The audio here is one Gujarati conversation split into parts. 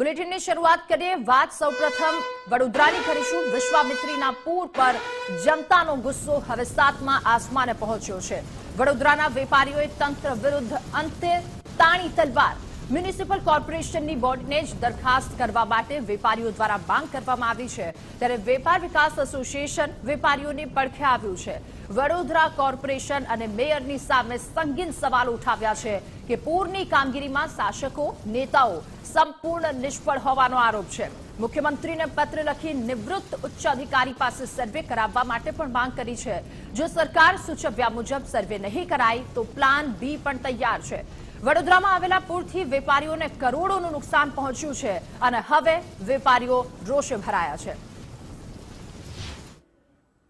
બુલેટિનની શરૂઆત કરીએ વાત સૌપ્રથમ વડોદરાની કરીશું વિશ્વામિત્રીના પૂર પર જનતાનો ગુસ્સો હવે સાતમાં આસમાને પહોંચ્યો છે વડોદરાના વેપારીઓએ તંત્ર વિરુદ્ધ અંતે તાણી તલવાર મ્યુનિસિપલ કોર્પોરેશનની બોર્ડને જ દરખાસ્ત કરવા માટે વેપારીઓ દ્વારા માંગ કરવામાં આવી છે ત્યારે વેપાર વિકાસ એસોસિએશન વેપારીઓને પડખે આવ્યું છે વડોદરા કોર્પોરેશન અને મેયરની સામે સંગીન સવાલ ઉઠાવ્યા છે કે પૂરની કામગીરીમાં શાસકો નેતાઓ સંપૂર્ણ નિષ્ફળ હોવાનો આરોપ છે મુખ્યમંત્રીને પત્ર લખી નિવૃત્ત ઉચ્ચ અધિકારી પાસે સર્વે કરાવવા માટે પણ માંગ કરી છે જો સરકાર સૂચવ્યા મુજબ સર્વે નહીં કરાય તો પ્લાન બી પણ તૈયાર છે વડોદરામાં આવેલા પૂરથી વેપારીઓને કરોડોનું નુકસાન પહોંચ્યું છે અને હવે વેપારીઓ રોષે ભરાયા છે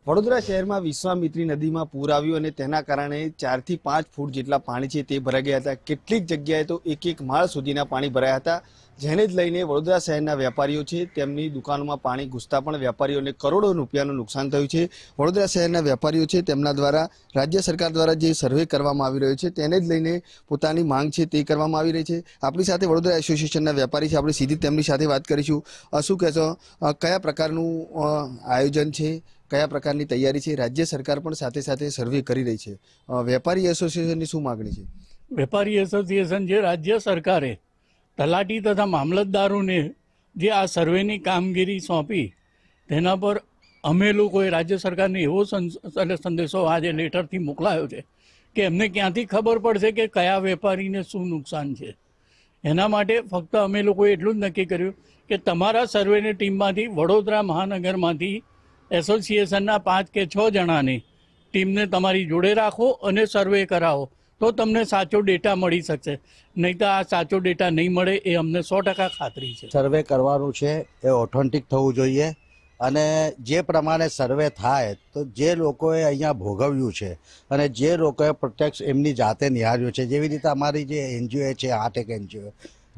વડોદરા શહેરમાં વિશ્વામિત્રી નદીમાં પૂર આવ્યું અને તેના કારણે ચારથી પાંચ ફૂટ જેટલા પાણી છે તે ભરાઈ ગયા હતા કેટલીક જગ્યાએ તો એક એક માળ સુધીના પાણી ભરાયા હતા જેને જ લઈને વડોદરા શહેરના વેપારીઓ છે તેમની દુકાનોમાં પાણી ઘૂસતા પણ વેપારીઓને કરોડો રૂપિયાનું નુકસાન થયું છે વડોદરા શહેરના વેપારીઓ છે તેમના દ્વારા રાજ્ય સરકાર દ્વારા જે સર્વે કરવામાં આવી રહ્યો છે તેને જ લઈને પોતાની માંગ છે તે કરવામાં આવી રહી છે આપણી સાથે વડોદરા એસોસિએશનના વેપારી છે આપણે સીધી તેમની સાથે વાત કરીશું શું કહેશો કયા પ્રકારનું આયોજન છે કયા પ્રકારની તૈયારી છે રાજ્ય સરકાર પણ સાથે સાથે સર્વે કરી રહી છે વેપારી એસોસિએશનની શું માગણી છે વેપારી એસોસિએશન જે રાજ્ય સરકારે તલાટી તથા મામલતદારોને જે આ સર્વેની કામગીરી સોંપી તેના પર અમે લોકોએ રાજ્ય સરકારને એવો સંદેશો આજે લેટરથી મોકલાયો છે કે એમને ક્યાંથી ખબર પડશે કે કયા વેપારીને શું નુકસાન છે એના માટે ફક્ત અમે લોકોએ એટલું જ નક્કી કર્યું કે તમારા સર્વેની ટીમમાંથી વડોદરા મહાનગરમાંથી એસોસિએશનના પાંચ કે છ જણાની ટીમને તમારી જોડે રાખો અને સર્વે કરાવો તો તમને સાચો ડેટા મળી શકશે નહીં તો આ સાચો ડેટા નહીં મળે એ અમને સો ટકા ખાતરી છે સર્વે કરવાનું છે એ ઓથેન્ટિક થવું જોઈએ અને જે પ્રમાણે સર્વે થાય તો જે લોકોએ અહીંયા ભોગવ્યું છે અને જે લોકોએ પ્રત્યક્ષ એમની જાતે નિહાળ્યું છે જેવી રીતે અમારી જે એનજીઓ છે આઠ એક એનજીઓ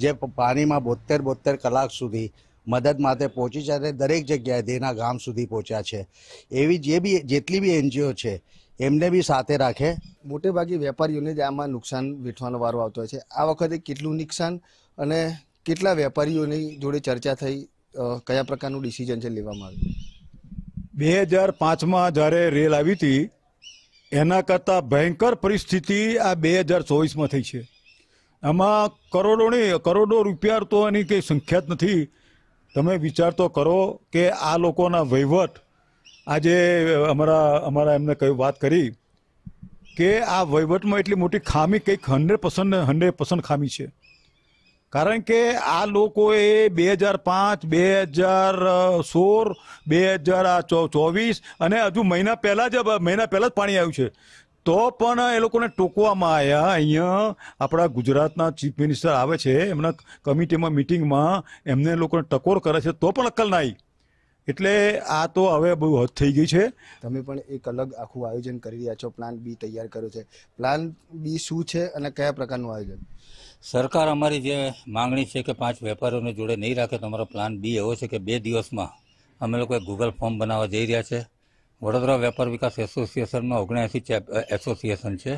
જે પાણીમાં બોતેર બોતેર કલાક સુધી મદદ માટે પહોંચી છે અને દરેક જગ્યાએ તેના ગામ સુધી પહોંચ્યા છે એવી જે બી જેટલી બી એનજીઓ છે એમને બી સાથે રાખે મોટેભાગે વેપારીઓને જ આમાં નુકસાન વેઠવાનો વારો આવતો હોય છે આ વખતે કેટલું નુકસાન અને કેટલા વેપારીઓની જોડે ચર્ચા થઈ કયા પ્રકારનું ડિસિઝન છે લેવામાં આવ્યું બે હજાર પાંચમાં જ્યારે રેલ આવી હતી એના કરતાં ભયંકર પરિસ્થિતિ આ બે હજાર ચોવીસમાં થઈ છે આમાં કરોડોની કરોડો રૂપિયા તો એની કંઈ સંખ્યા જ નથી તમે વિચાર તો કરો કે આ લોકોના વહીવટ આજે અમારા અમારા એમને કહ્યું વાત કરી કે આ વહીવટમાં એટલી મોટી ખામી કંઈક હંડ્રેડ પર્સન્ટ હંડ્રેડ પર્સન્ટ ખામી છે કારણ કે આ લોકોએ બે હજાર પાંચ બે હજાર સોળ બે હજાર ચોવીસ અને હજુ મહિના પહેલાં જ મહિના પહેલાં જ પાણી આવ્યું છે તો પણ એ લોકોને ટોકવામાં આવ્યા અહીંયા આપણા ગુજરાતના ચીફ મિનિસ્ટર આવે છે એમના કમિટીમાં મિટિંગમાં એમને લોકોને ટકોર કરે છે તો પણ અક્કલ નહીં એટલે આ તો હવે બહુ હદ થઈ ગઈ છે તમે પણ એક અલગ આખું આયોજન કરી રહ્યા છો પ્લાન બી તૈયાર કર્યો છે પ્લાન બી શું છે અને કયા પ્રકારનું આયોજન સરકાર અમારી જે માંગણી છે કે પાંચ વેપારીઓને જોડે નહીં રાખે તો અમારો પ્લાન બી એવો છે કે બે દિવસમાં અમે લોકોએ ગૂગલ ફોર્મ બનાવવા જઈ રહ્યા છે વડોદરા વેપાર વિકાસ એસોસિએશનમાં ઓગણએંસી એસોસિએશન છે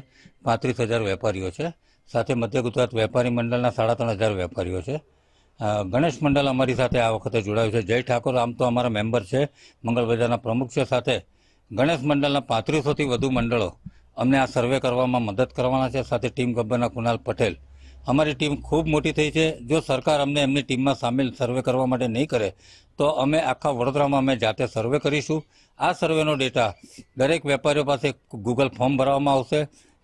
પાંત્રીસ હજાર વેપારીઓ છે સાથે મધ્ય ગુજરાત વેપારી મંડળના સાડા ત્રણ હજાર વેપારીઓ છે ગણેશ મંડળ અમારી સાથે આ વખતે જોડાયું છે જય ઠાકોર આમ તો અમારા મેમ્બર છે મંગળ બજારના પ્રમુખ છે સાથે ગણેશ મંડળના પાંત્રીસોથી વધુ મંડળો અમને આ સર્વે કરવામાં મદદ કરવાના છે સાથે ટીમ ગબ્બરના કુનાલ પટેલ અમારી ટીમ ખૂબ મોટી થઈ છે જો સરકાર અમને એમની ટીમમાં સામેલ સર્વે કરવા માટે નહીં કરે તો અમે આખા વડોદરામાં અમે જાતે સર્વે કરીશું આ સર્વેનો ડેટા દરેક વેપારીઓ પાસે ગૂગલ ફોર્મ ભરવામાં આવશે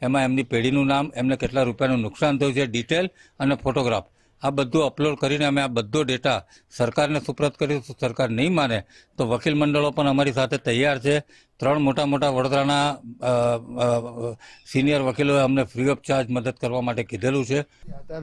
એમાં એમની પેઢીનું નામ એમને કેટલા રૂપિયાનું નુકસાન થયું છે ડિટેલ અને ફોટોગ્રાફ આ બધું અપલોડ કરીને અમે આ બધો ડેટા સરકારને સુપ્રત કરીશું સરકાર નહીં માને તો વકીલ મંડળો પણ અમારી સાથે તૈયાર છે ત્રણ મોટા મોટા વડોદરાના સિનિયર વકીલોએ અમને ફ્રી ઓફ ચાર્જ મદદ કરવા માટે કીધેલું છે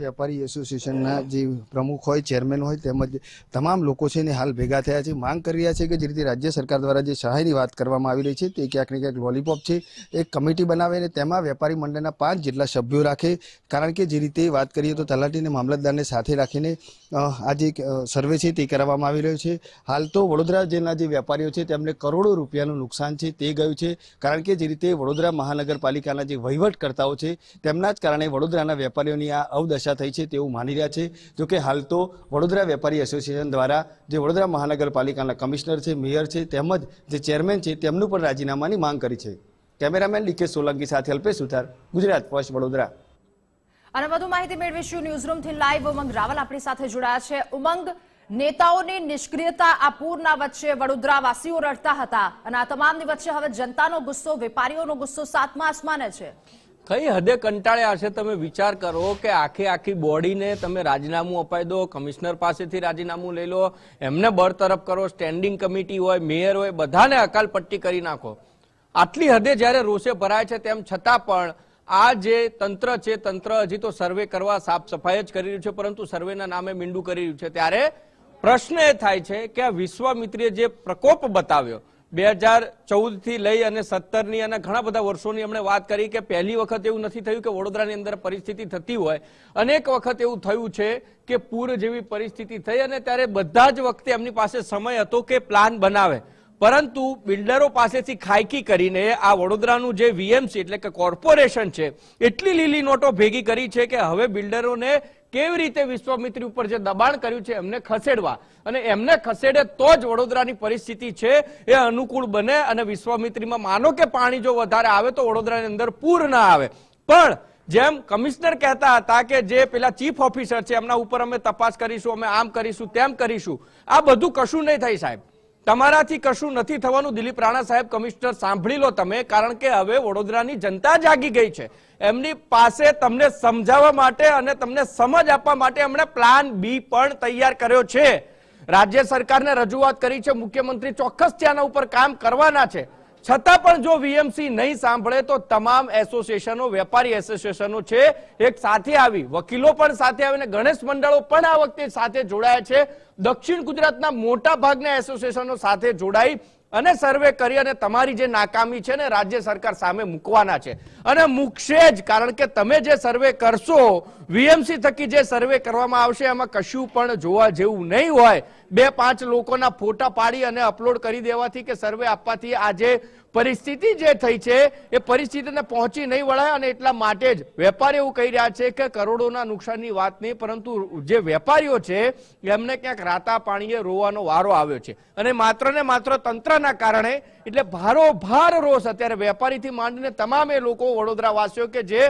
વેપારી એસોસિએશનના જે પ્રમુખ હોય ચેરમેન હોય તેમજ તમામ લોકો છે ને હાલ ભેગા થયા છે માંગ કરી રહ્યા છે કે જે રીતે રાજ્ય સરકાર દ્વારા જે સહાયની વાત કરવામાં આવી રહી છે તે ક્યાંક ને ક્યાંક લોલીપોપ છે એક કમિટી બનાવે તેમાં વેપારી મંડળના પાંચ જેટલા સભ્યો રાખે કારણ કે જે રીતે વાત કરીએ તો તલાટીને મામલતદારને સાથે રાખીને આ જે સર્વે છે તે કરાવવામાં આવી રહ્યો છે હાલ તો વડોદરા જેના જે વેપારીઓ છે તેમને કરોડો રૂપિયાનું નુકસાન છે છે તે ગયું છે કારણ કે જે રીતે વડોદરા મહાનગરપાલિકાના જે વહીવટકર્તાઓ છે તેમના જ કારણે વડોદરાના વેપારીઓની આ અવદશા થઈ છે તેવું માની રહ્યા છે જો હાલ તો વડોદરા વેપારી એસોસિએશન દ્વારા જે વડોદરા મહાનગરપાલિકાના કમિશનર છે મેયર છે તેમજ જે ચેરમેન છે તેમનું પણ રાજીનામાની માંગ કરી છે કેમેરામેન ડીકે સોલંકી સાથે અલ્પેશ સુથાર ગુજરાત ફર્સ્ટ વડોદરા અને વધુ માહિતી મેળવીશું ન્યૂઝરૂમથી લાઈવ ઉમંગ રાવલ આપણી સાથે જોડાયા છે ઉમંગ નેતાઓની નિષ્ક્રિયતા આ પૂરના વચ્ચે વડોદરાવાસીઓ રડતા હતા અને આ તમામની વચ્ચે હવે જનતાનો ગુસ્સો વેપારીઓનો ગુસ્સો સાતમા આસમાને છે કઈ હદે કંટાળ્યા છે તમે વિચાર કરો કે આખી આખી બોડીને તમે રાજીનામું અપાઈ દો કમિશનર પાસેથી રાજીનામું લઈ લો એમને બરતરફ કરો સ્ટેન્ડિંગ કમિટી હોય મેયર હોય બધાને અકાલપટ્ટી કરી નાખો આટલી હદે જ્યારે રોષે ભરાય છે તેમ છતાં પણ આ જે તંત્ર છે તંત્ર હજી તો સર્વે કરવા સાફ સફાઈ જ કરી રહ્યું છે પરંતુ સર્વેના નામે મીંડું કરી રહ્યું છે ત્યારે પ્રશ્ન એ થાય છે કે આ વિશ્વામિત્રીએ જે પ્રકોપ બતાવ્યો બે હજાર ચૌદથી લઈ અને સત્તરની અને ઘણા બધા વર્ષોની એમણે વાત કરી કે પહેલી વખત એવું નથી થયું કે વડોદરાની અંદર પરિસ્થિતિ થતી હોય અનેક વખત એવું થયું છે કે પૂર જેવી પરિસ્થિતિ થઈ અને ત્યારે બધા જ વખતે એમની પાસે સમય હતો કે પ્લાન બનાવે પરંતુ બિલ્ડરો પાસેથી ખાયકી કરીને આ વડોદરાનું જે વીએમસી એટલે કે કોર્પોરેશન છે એટલી લીલી નોટો ભેગી કરી છે કે હવે બિલ્ડરોને કેવી રીતે વિશ્વામિત્રી ઉપર જે દબાણ કર્યું છે એમને ખસેડવા અને એમને ખસેડે તો જ વડોદરાની પરિસ્થિતિ છે એ અનુકૂળ બને અને વિશ્વામિત્રીમાં માનો કે પાણી જો વધારે આવે તો વડોદરાની અંદર પૂર ના આવે પણ જેમ કમિશનર કહેતા હતા કે જે પેલા ચીફ ઓફિસર છે એમના ઉપર અમે તપાસ કરીશું અમે આમ કરીશું તેમ કરીશું આ બધું કશું નહીં થાય સાહેબ તમારાથી કશું નથી થવાનું દિલીપ રાણા સાહેબ કમિશનર સાંભળી લો તમે કારણ કે હવે વડોદરાની જનતા જાગી ગઈ છે એમની પાસે તમને સમજાવવા માટે અને તમને સમજ આપવા માટે એમણે પ્લાન બી પણ તૈયાર કર્યો છે રાજ્ય સરકારને રજૂઆત કરી છે મુખ્યમંત્રી ચોક્કસ ત્યાંના ઉપર કામ કરવાના છે છતાં પણ જો વીએમસી નહીં સાંભળે તો તમામ એસોસિએશનો વેપારી એસોસિએશનો છે એક સાથે આવી વકીલો પણ સાથે આવીને ગણેશ મંડળો પણ આ વખતે સાથે જોડાયા છે દક્ષિણ ગુજરાતના મોટા ભાગના એસોસિએશનો સાથે જોડાઈ અને સર્વે કરી અને તમારી જે નાકામી છે ને રાજ્ય સરકાર સામે મૂકવાના છે અને મૂકશે જ કારણ કે તમે જે સર્વે કરશો વીએમસી થકી જે સર્વે કરવામાં આવશે એમાં કશું પણ જોવા જેવું નહીં હોય બે પાંચ લોકોના ફોટા પાડી અને અપલોડ કરી દેવાથી કે સર્વે આપવાથી આજે પરિસ્થિતિ જે થઈ છે એ પરિસ્થિતિને પહોંચી નહીં વળાય અને એટલા માટે જ વેપારી એવું કહી રહ્યા છે કે કરોડોના નુકસાનની વાત નહીં પરંતુ જે વેપારીઓ છે એમને ક્યાંક રાતા પાણીએ રોવાનો વારો આવ્યો છે અને માત્ર ને માત્ર તંત્રના કારણે એટલે ભારોભાર રોષ અત્યારે વેપારીથી માંડીને તમામે લોકો વડોદરા વાસીઓ કે જે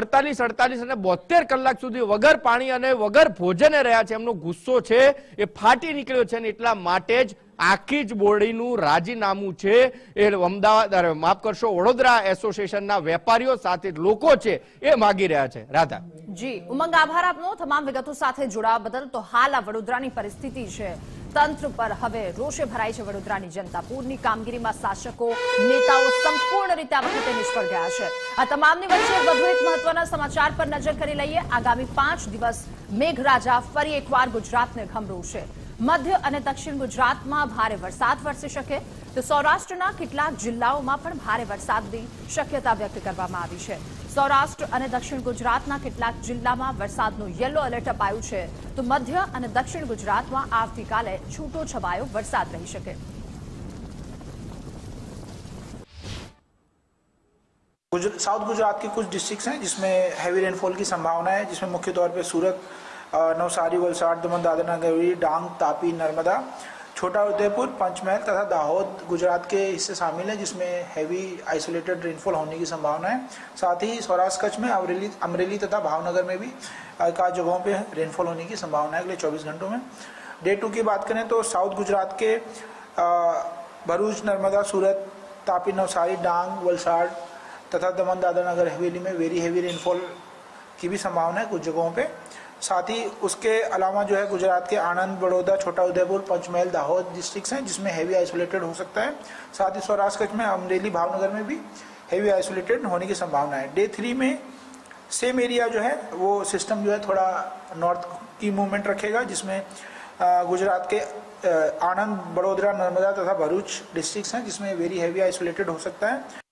અડતાલીસ અડતાલીસ અને બોતેર કલાક સુધી વગર પાણી અને વગર ભોજને રહ્યા છે એમનો ગુસ્સો છે એ ફાટી નીકળ્યો છે અને એટલા માટે જ આખી જ બોડીનું રાજીનામું છે એ અમદાવાદ માફ કરશો વડોદરા એસોસિએશનના વેપારીઓ સાથે લોકો છે એ માગી રહ્યા છે રાધા જી ઉમંગ આભાર આપનો તમામ વિગતો સાથે જોડાવા બદલ તો હાલ આ વડોદરાની પરિસ્થિતિ છે તંત્ર પર હવે રોષે ભરાય છે વડોદરાની જનતા પૂરની કામગીરીમાં શાસકો નેતાઓ સંપૂર્ણ રીતે આ વખતે નિષ્ફળ ગયા છે આ તમામની વચ્ચે વધુ એક મહત્વના સમાચાર પર નજર કરી લઈએ આગામી પાંચ દિવસ મેઘરાજા ફરી એકવાર ગુજરાતને છે મધ્ય અને દક્ષિણ ગુજરાતમાં ભારે વરસાદ વરસી શકે તો સૌરાષ્ટ્રના કેટલાક જિલ્લાઓમાં પણ ભારે વરસાદની શક્યતા વ્યક્ત કરવામાં આવી છે સૌરાષ્ટ્ર અને દક્ષિણ ગુજરાતના કેટલાક જિલ્લામાં વરસાદનું યલો એલર્ટ અપાયું છે તો મધ્ય અને દક્ષિણ ગુજરાતમાં આવતીકાલે છૂટો છવાયો વરસાદ રહી શકે સાઉથ ગુજરાત के कुछ डिस्ट्रिक्ट्स हैं जिसमें हैवी रेनफॉल की संभावना है जिसमें मुख्य तौर पे सूरत नवसारी वलसाड़ दमन दादरा नगरी डांग तापी नर्मदा छोटा उदयपुर पंचमहल तथा दाहोद गुजरात के हिस्से शामिल हैं जिसमें हैवी आइसोलेटेड रेनफॉल होने की संभावना है साथ ही सौराष्ट्र कच्छ में अमरेली अमरेली तथा भावनगर में भी का जगहों पे रेनफॉल होने की संभावना है अगले 24 घंटों में डे टू की बात करें तो साउथ गुजरात के भरूच नर्मदा सूरत तापी नवसारी डांग वलसाड़ तथा दमन दादरा नगर हवेली में वेरी हैवी रेनफॉल की भी संभावना है कुछ जगहों पर साथ ही उसके अलावा जो है गुजरात के आनंद बड़ौदा छोटा उदयपुर पंचमहल दाहोद डिस्ट्रिक्ट हैं जिसमें हैवी आइसोलेटेड हो सकता है साथ ही सौराष्ट्र कच्छ में अमरेली भावनगर में भी हैवी आइसोलेटेड होने की संभावना है डे थ्री में सेम एरिया जो है वो सिस्टम जो है थोड़ा नॉर्थ की मूवमेंट रखेगा जिसमें गुजरात के आनंद बड़ोदरा नर्मदा तथा भरूच डिस्ट्रिक्ट हैं जिसमें वेरी हैवी आइसोलेटेड हो सकता है